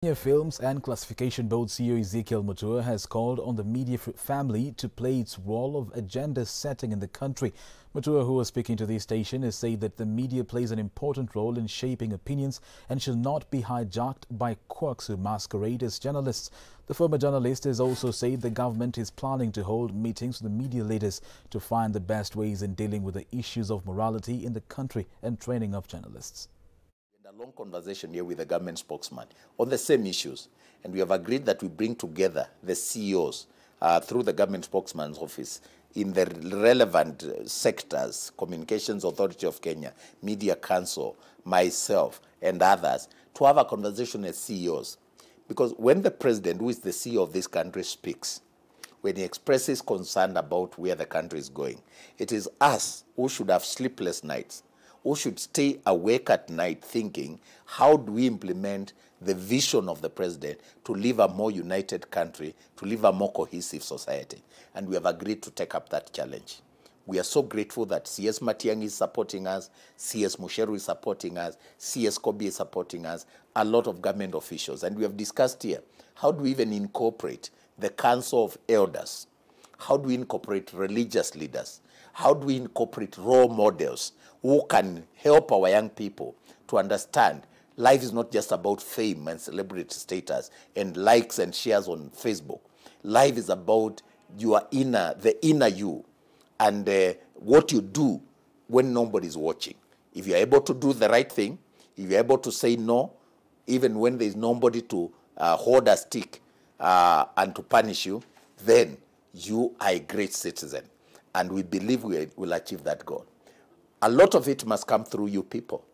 Senior Films and Classification Board CEO Ezekiel Mutua has called on the media family to play its role of agenda setting in the country. Mutua, who was speaking to the station, has said that the media plays an important role in shaping opinions and should not be hijacked by quirks who masquerade as journalists. The former journalist has also said the government is planning to hold meetings with the media leaders to find the best ways in dealing with the issues of morality in the country and training of journalists long conversation here with the government spokesman on the same issues, and we have agreed that we bring together the CEOs uh, through the government spokesman's office in the relevant uh, sectors, Communications Authority of Kenya, Media Council, myself, and others, to have a conversation as CEOs. Because when the president, who is the CEO of this country, speaks, when he expresses concern about where the country is going, it is us who should have sleepless nights or should stay awake at night thinking, how do we implement the vision of the president to live a more united country, to live a more cohesive society? And we have agreed to take up that challenge. We are so grateful that CS Matiang is supporting us, CS Musheru is supporting us, CS Kobi is supporting us, a lot of government officials. And we have discussed here, how do we even incorporate the Council of Elders how do we incorporate religious leaders? How do we incorporate role models who can help our young people to understand life is not just about fame and celebrity status and likes and shares on Facebook. Life is about your inner, the inner you, and uh, what you do when nobody's watching. If you're able to do the right thing, if you're able to say no, even when there's nobody to uh, hold a stick uh, and to punish you, then you are a great citizen. And we believe we will achieve that goal. A lot of it must come through you people.